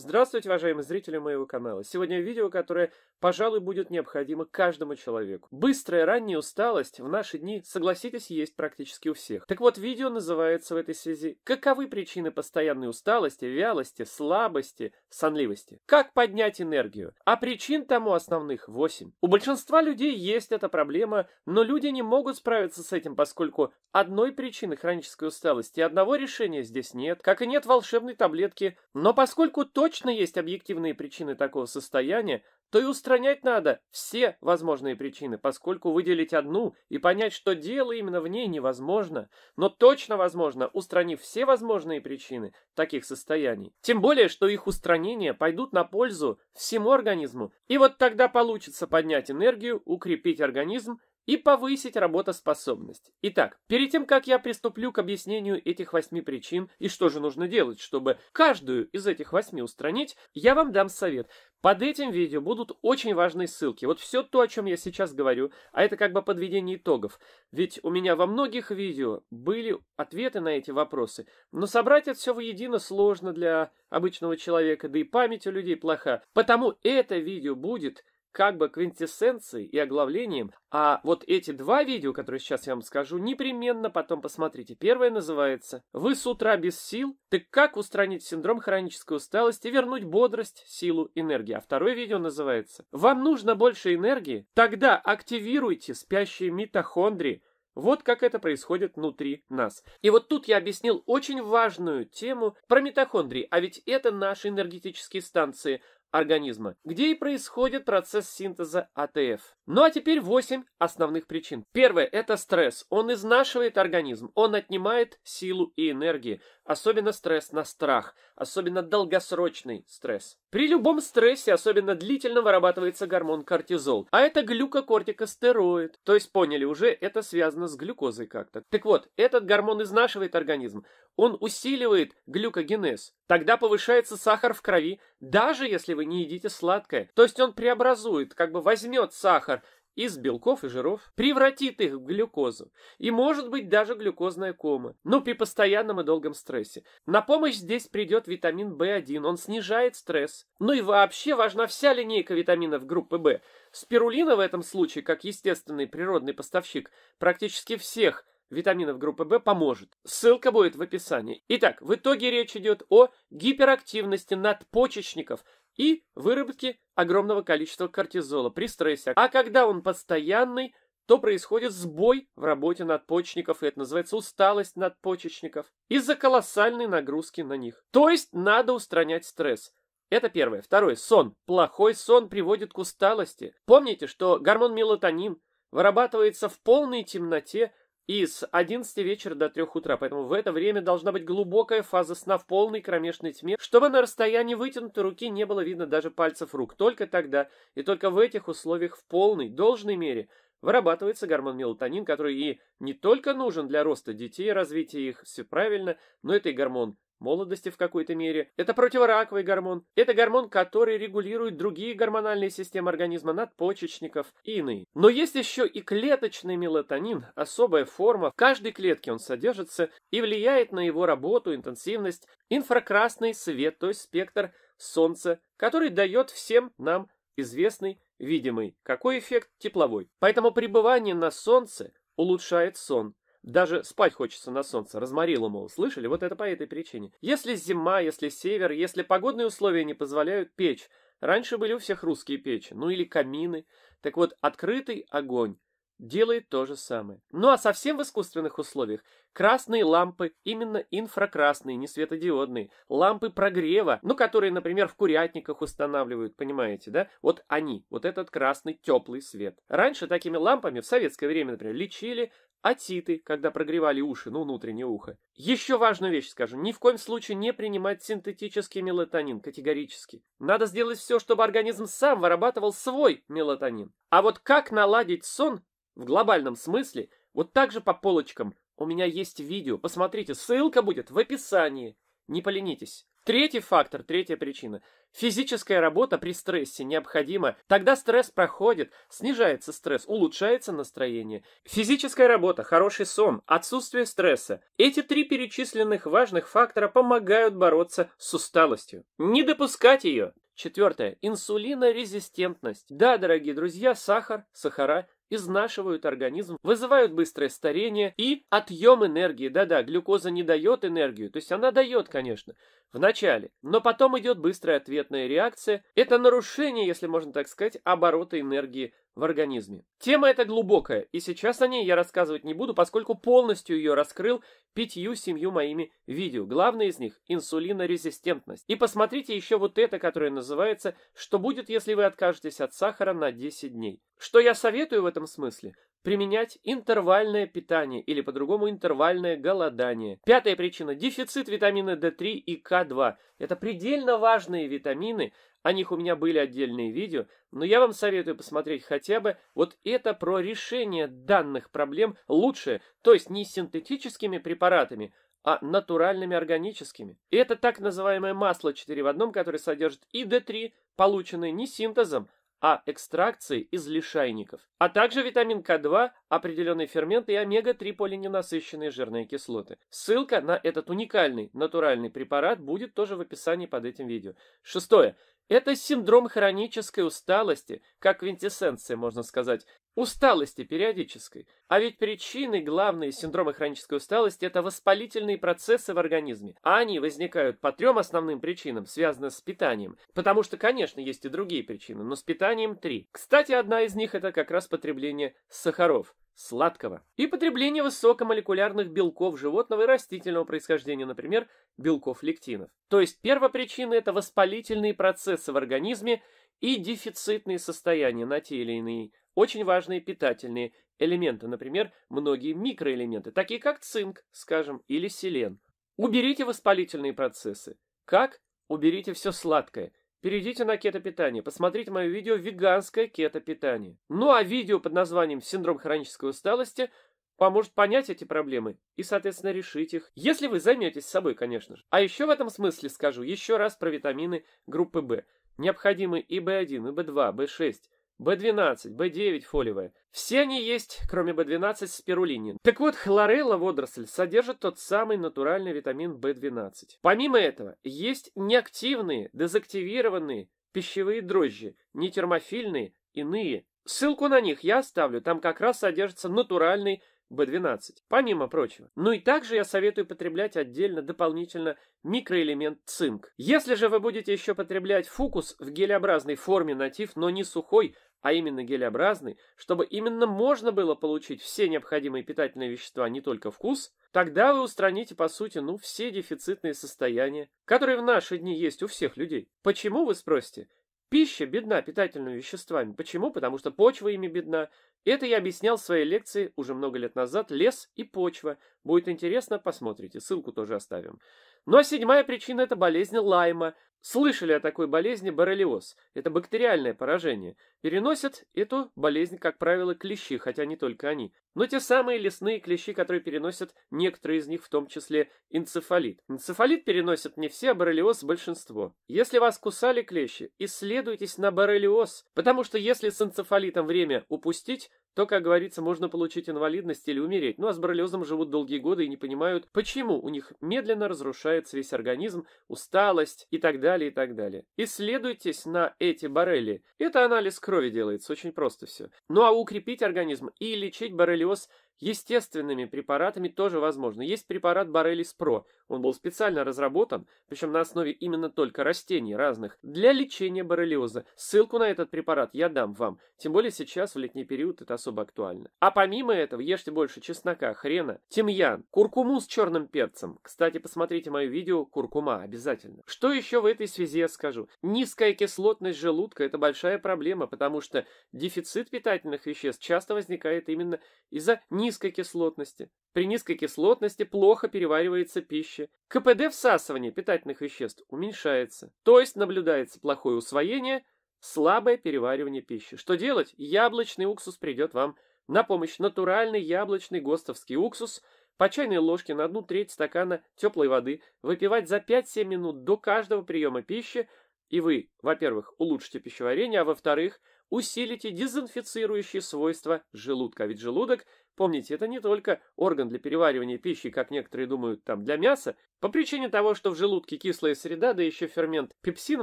Здравствуйте, уважаемые зрители моего канала. Сегодня видео, которое, пожалуй, будет необходимо каждому человеку. Быстрая ранняя усталость в наши дни, согласитесь, есть практически у всех. Так вот, видео называется в этой связи «Каковы причины постоянной усталости, вялости, слабости, сонливости? Как поднять энергию?» А причин тому основных 8. У большинства людей есть эта проблема, но люди не могут справиться с этим, поскольку одной причины хронической усталости одного решения здесь нет, как и нет волшебной таблетки, но поскольку то, точно есть объективные причины такого состояния, то и устранять надо все возможные причины, поскольку выделить одну и понять, что дело именно в ней, невозможно. Но точно возможно, устранив все возможные причины таких состояний. Тем более, что их устранение пойдут на пользу всему организму. И вот тогда получится поднять энергию, укрепить организм и повысить работоспособность. Итак, перед тем, как я приступлю к объяснению этих восьми причин и что же нужно делать, чтобы каждую из этих восьми устранить, я вам дам совет. Под этим видео будут очень важные ссылки. Вот все то, о чем я сейчас говорю, а это как бы подведение итогов. Ведь у меня во многих видео были ответы на эти вопросы, но собрать это все воедино сложно для обычного человека, да и память у людей плоха. Потому это видео будет как бы квинтэссенцией и оглавлением. А вот эти два видео, которые сейчас я вам скажу, непременно потом посмотрите. Первое называется «Вы с утра без сил? Так как устранить синдром хронической усталости и вернуть бодрость, силу, энергию?» А второе видео называется «Вам нужно больше энергии? Тогда активируйте спящие митохондрии». Вот как это происходит внутри нас. И вот тут я объяснил очень важную тему про митохондрии, а ведь это наши энергетические станции – организма, где и происходит процесс синтеза АТФ. Ну а теперь 8 основных причин. Первое – это стресс. Он изнашивает организм, он отнимает силу и энергии. Особенно стресс на страх, особенно долгосрочный стресс. При любом стрессе, особенно длительно, вырабатывается гормон кортизол. А это глюкокортикостероид. То есть, поняли уже, это связано с глюкозой как-то. Так вот, этот гормон изнашивает организм. Он усиливает глюкогенез. Тогда повышается сахар в крови, даже если вы не едите сладкое. То есть он преобразует, как бы возьмет сахар, из белков и жиров, превратит их в глюкозу и может быть даже глюкозная кома, но при постоянном и долгом стрессе. На помощь здесь придет витамин В1, он снижает стресс. Ну и вообще важна вся линейка витаминов группы В. Спирулина в этом случае, как естественный природный поставщик практически всех витаминов группы В поможет. Ссылка будет в описании. Итак, в итоге речь идет о гиперактивности надпочечников – и выработки огромного количества кортизола при стрессе. А когда он постоянный, то происходит сбой в работе надпочечников, и это называется усталость надпочечников, из-за колоссальной нагрузки на них. То есть надо устранять стресс. Это первое. Второе. Сон. Плохой сон приводит к усталости. Помните, что гормон мелатонин вырабатывается в полной темноте и с 11 вечера до 3 утра, поэтому в это время должна быть глубокая фаза сна в полной кромешной тьме, чтобы на расстоянии вытянутой руки не было видно даже пальцев рук. Только тогда и только в этих условиях в полной, должной мере вырабатывается гормон мелатонин, который и не только нужен для роста детей и развития их, все правильно, но это и гормон молодости в какой-то мере. Это противораковый гормон. Это гормон, который регулирует другие гормональные системы организма, надпочечников и иные. Но есть еще и клеточный мелатонин, особая форма. В каждой клетке он содержится и влияет на его работу, интенсивность, инфракрасный свет, то есть спектр солнца, который дает всем нам известный видимый. Какой эффект? Тепловой. Поэтому пребывание на солнце улучшает сон. Даже спать хочется на солнце. Разморило, мол, слышали? Вот это по этой причине. Если зима, если север, если погодные условия не позволяют, печь. Раньше были у всех русские печи, ну или камины. Так вот, открытый огонь делает то же самое. Ну а совсем в искусственных условиях красные лампы, именно инфракрасные, не светодиодные, лампы прогрева, ну которые, например, в курятниках устанавливают, понимаете, да? Вот они, вот этот красный теплый свет. Раньше такими лампами в советское время, например, лечили отиты, когда прогревали уши, ну, внутреннее ухо. Еще важную вещь скажу. Ни в коем случае не принимать синтетический мелатонин, категорически. Надо сделать все, чтобы организм сам вырабатывал свой мелатонин. А вот как наладить сон в глобальном смысле, вот так же по полочкам. У меня есть видео, посмотрите, ссылка будет в описании. Не поленитесь. Третий фактор, третья причина. Физическая работа при стрессе необходима. Тогда стресс проходит, снижается стресс, улучшается настроение. Физическая работа, хороший сон, отсутствие стресса. Эти три перечисленных важных фактора помогают бороться с усталостью. Не допускать ее. Четвертое. Инсулинорезистентность. Да, дорогие друзья, сахар, сахара изнашивают организм, вызывают быстрое старение и отъем энергии. Да-да, глюкоза не дает энергию, то есть она дает, конечно, в начале, но потом идет быстрая ответная реакция. Это нарушение, если можно так сказать, оборота энергии в организме. Тема эта глубокая, и сейчас о ней я рассказывать не буду, поскольку полностью ее раскрыл пятью-семью моими видео. Главное из них – инсулинорезистентность. И посмотрите еще вот это, которое называется «Что будет, если вы откажетесь от сахара на 10 дней?». Что я советую в этом смысле? применять интервальное питание или по-другому интервальное голодание. Пятая причина – дефицит витамина D3 и К2. Это предельно важные витамины, о них у меня были отдельные видео, но я вам советую посмотреть хотя бы вот это про решение данных проблем лучше, то есть не синтетическими препаратами, а натуральными органическими. И это так называемое масло 4 в одном, которое содержит и D3, полученное не синтезом, а экстракции из лишайников, а также витамин К2, определенные ферменты и омега-3 полиненасыщенные жирные кислоты. Ссылка на этот уникальный натуральный препарат будет тоже в описании под этим видео. Шестое. Это синдром хронической усталости, как квинтэссенция, можно сказать усталости периодической. А ведь причиной главной синдрома хронической усталости – это воспалительные процессы в организме. А они возникают по трем основным причинам, связанным с питанием. Потому что, конечно, есть и другие причины, но с питанием три. Кстати, одна из них – это как раз потребление сахаров сладкого и потребление высокомолекулярных белков животного и растительного происхождения, например, белков лектинов. То есть первопричина – это воспалительные процессы в организме и дефицитные состояния на те или иные очень важные питательные элементы, например, многие микроэлементы, такие как цинк, скажем, или селен. Уберите воспалительные процессы. Как? Уберите все сладкое. Перейдите на кетопитание, посмотрите мое видео «Веганское кетопитание». Ну а видео под названием «Синдром хронической усталости» поможет понять эти проблемы и, соответственно, решить их, если вы займетесь собой, конечно же. А еще в этом смысле скажу еще раз про витамины группы В. Необходимы и В1, и В2, В6. Б12, Б9 фолиевая. Все они есть, кроме Б12 спирулинин. Так вот, хлорелла водоросль содержит тот самый натуральный витамин б 12 Помимо этого, есть неактивные, дезактивированные пищевые дрожжи, нетермофильные, иные. Ссылку на них я оставлю, там как раз содержится натуральный B12, помимо прочего. Ну и также я советую потреблять отдельно дополнительно микроэлемент цинк. Если же вы будете еще потреблять фукус в гелеобразной форме натив, но не сухой, а именно гелеобразный, чтобы именно можно было получить все необходимые питательные вещества, а не только вкус, тогда вы устраните, по сути, ну, все дефицитные состояния, которые в наши дни есть у всех людей. Почему, вы спросите? Пища бедна питательными веществами. Почему? Потому что почва ими бедна. Это я объяснял в своей лекции уже много лет назад «Лес и почва». Будет интересно, посмотрите, ссылку тоже оставим. Ну а седьмая причина – это болезнь Лайма, Слышали о такой болезни боррелиоз. Это бактериальное поражение. Переносят эту болезнь, как правило, клещи, хотя не только они. Но те самые лесные клещи, которые переносят некоторые из них, в том числе энцефалит. Энцефалит переносят не все, а боррелиоз большинство. Если вас кусали клещи, исследуйтесь на боррелиоз, потому что если с энцефалитом время упустить, то, как говорится, можно получить инвалидность или умереть, ну а с боррелиозом живут долгие годы и не понимают, почему у них медленно разрушается весь организм, усталость и так далее, и так далее. Исследуйтесь на эти боррели. Это анализ крови делается, очень просто все. Ну а укрепить организм и лечить боррелиоз – Естественными препаратами тоже возможно. Есть препарат Borrelis Pro. Он был специально разработан, причем на основе именно только растений разных, для лечения боррелиоза. Ссылку на этот препарат я дам вам. Тем более сейчас, в летний период, это особо актуально. А помимо этого, ешьте больше чеснока, хрена, тимьян, куркуму с черным перцем. Кстати, посмотрите мое видео «Куркума» обязательно. Что еще в этой связи я скажу? Низкая кислотность желудка – это большая проблема, потому что дефицит питательных веществ часто возникает именно из-за низкой низкой кислотности. При низкой кислотности плохо переваривается пища. КПД всасывания питательных веществ уменьшается. То есть наблюдается плохое усвоение, слабое переваривание пищи. Что делать? Яблочный уксус придет вам на помощь. Натуральный яблочный гостовский уксус – по чайной ложке на одну треть стакана теплой воды выпивать за 5-7 минут до каждого приема пищи, и вы, во-первых, улучшите пищеварение, а во-вторых, усилите дезинфицирующие свойства желудка, ведь желудок Помните, это не только орган для переваривания пищи, как некоторые думают, там, для мяса, по причине того, что в желудке кислая среда, да еще фермент пепсин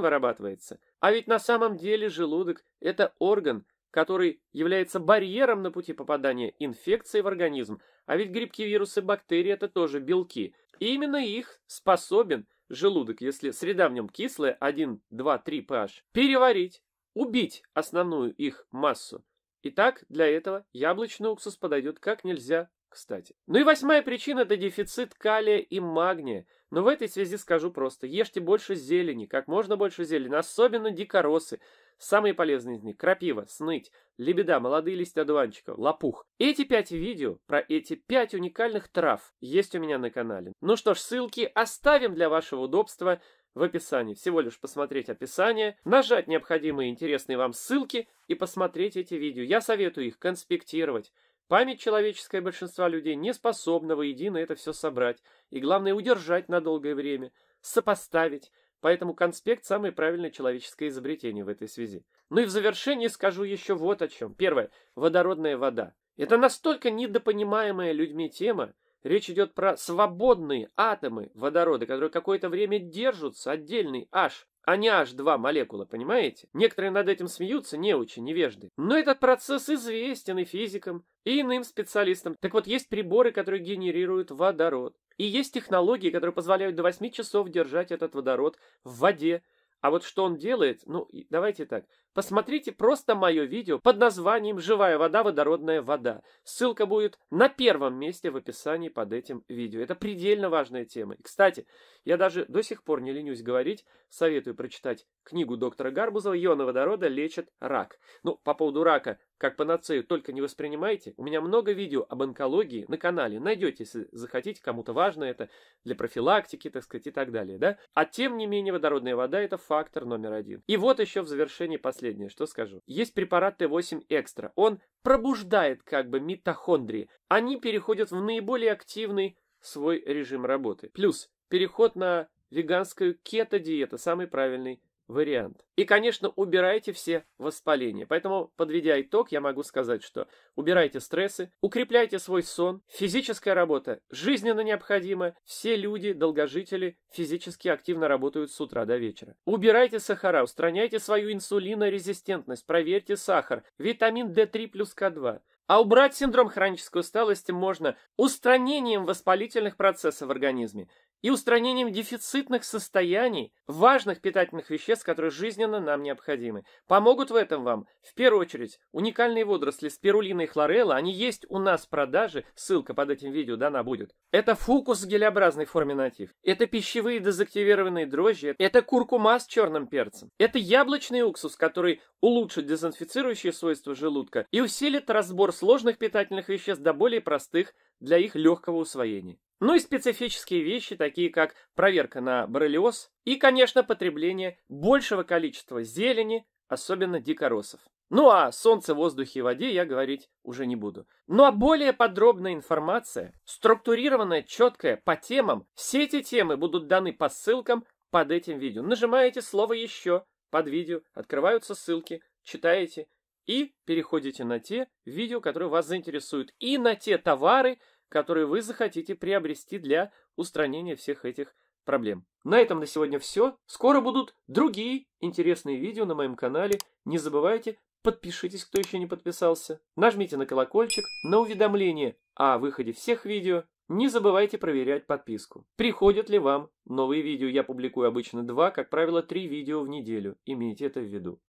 вырабатывается. А ведь на самом деле желудок – это орган, который является барьером на пути попадания инфекции в организм. А ведь грибки, вирусы, бактерии – это тоже белки. И именно их способен желудок, если среда в нем кислая, 1, 2, 3 pH, переварить, убить основную их массу. Итак, для этого яблочный уксус подойдет как нельзя кстати. Ну и восьмая причина – это дефицит калия и магния. Но в этой связи скажу просто. Ешьте больше зелени, как можно больше зелени, особенно дикоросы. Самые полезные из них – крапива, сныть, лебеда, молодые листья одуванчика, лопух. Эти пять видео про эти пять уникальных трав есть у меня на канале. Ну что ж, ссылки оставим для вашего удобства – в описании. Всего лишь посмотреть описание, нажать необходимые интересные вам ссылки и посмотреть эти видео. Я советую их конспектировать. Память человеческая большинства людей не способна воедино это все собрать. И главное удержать на долгое время, сопоставить. Поэтому конспект – самое правильное человеческое изобретение в этой связи. Ну и в завершении скажу еще вот о чем. Первое. Водородная вода. Это настолько недопонимаемая людьми тема, Речь идет про свободные атомы водорода, которые какое-то время держатся, отдельный H, а не H2 молекула, понимаете? Некоторые над этим смеются, неучи, невежды. Но этот процесс известен и физикам, и иным специалистам. Так вот, есть приборы, которые генерируют водород. И есть технологии, которые позволяют до 8 часов держать этот водород в воде. А вот что он делает, ну, давайте так, посмотрите просто мое видео под названием «Живая вода, водородная вода». Ссылка будет на первом месте в описании под этим видео. Это предельно важная тема. И, кстати, я даже до сих пор не ленюсь говорить, советую прочитать книгу доктора Гарбузова «Ионы водорода лечат рак». Ну, по поводу рака, как панацею, только не воспринимайте. У меня много видео об онкологии на канале. Найдете, если захотите, кому-то важно это для профилактики, так сказать, и так далее. Да? А тем не менее, водородная вода – это фактор номер один. И вот еще в завершении последнего последнее, что скажу. Есть препарат Т8 Экстра. Он пробуждает как бы митохондрии. Они переходят в наиболее активный свой режим работы. Плюс переход на веганскую кето-диету – самый правильный вариант. И, конечно, убирайте все воспаления. Поэтому, подведя итог, я могу сказать, что убирайте стрессы, укрепляйте свой сон, физическая работа жизненно необходима, все люди, долгожители, физически активно работают с утра до вечера. Убирайте сахара, устраняйте свою инсулинорезистентность, проверьте сахар, витамин D3 плюс К2. А убрать синдром хронической усталости можно устранением воспалительных процессов в организме – и устранением дефицитных состояний важных питательных веществ, которые жизненно нам необходимы. Помогут в этом вам, в первую очередь, уникальные водоросли спирулина и хлорелла. Они есть у нас в продаже, ссылка под этим видео дана будет. Это фукус в гелеобразной форме натив. Это пищевые дезактивированные дрожжи. Это куркума с черным перцем. Это яблочный уксус, который улучшит дезинфицирующие свойства желудка и усилит разбор сложных питательных веществ до более простых для их легкого усвоения. Ну и специфические вещи, такие как проверка на боррелиоз и, конечно, потребление большего количества зелени, особенно дикоросов. Ну а солнце, воздухе и воде я говорить уже не буду. Ну а более подробная информация, структурированная, четкая, по темам, все эти темы будут даны по ссылкам под этим видео. Нажимаете слово «Еще» под видео, открываются ссылки, читаете и переходите на те видео, которые вас заинтересуют, и на те товары, которые вы захотите приобрести для устранения всех этих проблем. На этом на сегодня все. Скоро будут другие интересные видео на моем канале. Не забывайте, подпишитесь, кто еще не подписался. Нажмите на колокольчик, на уведомление о выходе всех видео. Не забывайте проверять подписку. Приходят ли вам новые видео? Я публикую обычно два, как правило, три видео в неделю. Имейте это в виду.